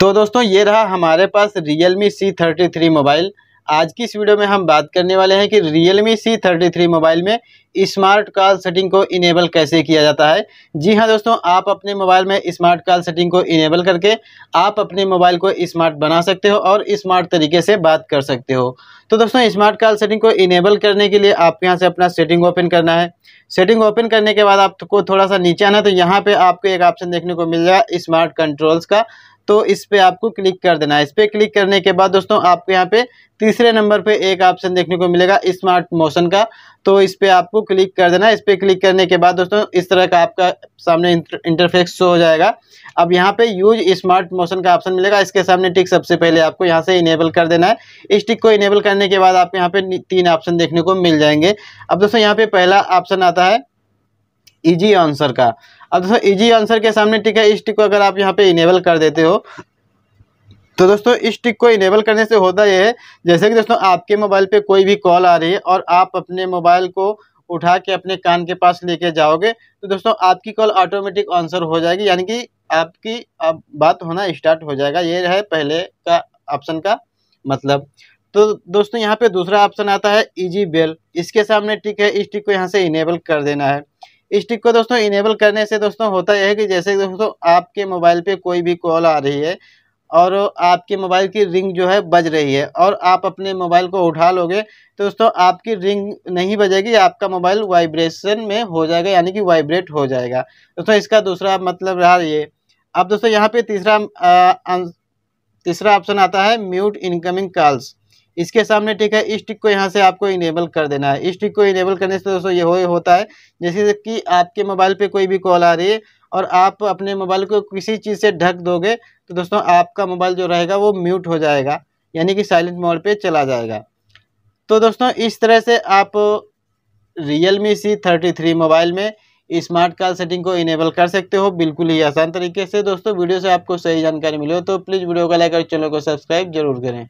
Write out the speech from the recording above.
तो दोस्तों ये रहा हमारे पास Realme C33 मोबाइल आज की इस वीडियो में हम बात करने वाले हैं कि Realme C33 मोबाइल में स्मार्ट कॉल सेटिंग को इनेबल कैसे किया जाता है जी हाँ दोस्तों आप अपने मोबाइल में स्मार्ट कॉल सेटिंग को इनेबल करके आप अपने मोबाइल को स्मार्ट बना सकते हो और स्मार्ट तरीके से बात कर सकते हो तो दोस्तों स्मार्ट कॉल सेटिंग को इनेबल करने के लिए आपके यहाँ से अपना सेटिंग ओपन करना है सेटिंग ओपन करने के बाद आपको थोड़ा सा नीचे आना तो यहाँ पर आपको एक ऑप्शन देखने को मिल जाएगा स्मार्ट कंट्रोल्स का तो इस पर आपको क्लिक कर देना है इस पर क्लिक करने के बाद दोस्तों आपको यहाँ पे तीसरे नंबर पे एक ऑप्शन देखने को मिलेगा स्मार्ट मोशन का तो इस पर आपको क्लिक कर देना है इस पर क्लिक करने के बाद दोस्तों इस तरह का आपका सामने इंटरफेक्स शो हो जाएगा अब यहाँ पे यूज स्मार्ट मोशन का ऑप्शन मिलेगा इसके सामने टिक सबसे पहले आपको यहाँ से इनेबल कर देना है इस टिक को इनेबल करने के बाद आपको यहाँ पे तीन ऑप्शन देखने को मिल जाएंगे अब दोस्तों यहाँ पे पहला ऑप्शन आता है इजी आंसर का अब दोस्तों इजी आंसर के सामने ठीक है इस टिक को अगर आप यहाँ पे इनेबल कर देते हो तो दोस्तों इस टिक को इनेबल करने से होता यह है जैसे कि दोस्तों आपके मोबाइल पे कोई भी कॉल आ रही है और आप अपने मोबाइल को उठा के अपने कान के पास लेके जाओगे तो दोस्तों आपकी कॉल ऑटोमेटिक आंसर हो जाएगी यानी कि आपकी अब बात होना स्टार्ट हो जाएगा ये है पहले का ऑप्शन का मतलब तो दोस्तों यहाँ पे दूसरा ऑप्शन आता है इजी बेल इसके सामने टिक है इस टिक को यहाँ से इनेबल कर देना है स्टिक को दोस्तों इनेबल करने से दोस्तों होता यह है कि जैसे दोस्तों आपके मोबाइल पे कोई भी कॉल आ रही है और आपके मोबाइल की रिंग जो है बज रही है और आप अपने मोबाइल को उठा लोगे तो दोस्तों आपकी रिंग नहीं बजेगी आपका मोबाइल वाइब्रेशन में हो जाएगा यानी कि वाइब्रेट हो जाएगा दोस्तों इसका दूसरा मतलब रहा ये अब दोस्तों यहाँ पे तीसरा आ, तीसरा ऑप्शन आता है म्यूट इनकमिंग कॉल्स इसके सामने ठीक है इस टिक को यहाँ से आपको इनेबल कर देना है इस टिक को इनेबल करने से दोस्तों ये हो होता है जैसे कि आपके मोबाइल पे कोई भी कॉल आ रही है और आप अपने मोबाइल को किसी चीज़ से ढक दोगे तो दोस्तों आपका मोबाइल जो रहेगा वो म्यूट हो जाएगा यानी कि साइलेंट मोड पर चला जाएगा तो दोस्तों इस तरह से आप Realme C thirty three mobile में स्मार्ट कॉल सेटिंग को इनेबल कर सकते हो बिल्कुल ही आसान तरीके से दोस्तों वीडियो से आपको सही जानकारी मिले हो तो प्लीज़ वीडियो को लाइक और चैनल को सब्सक्राइब जरूर करें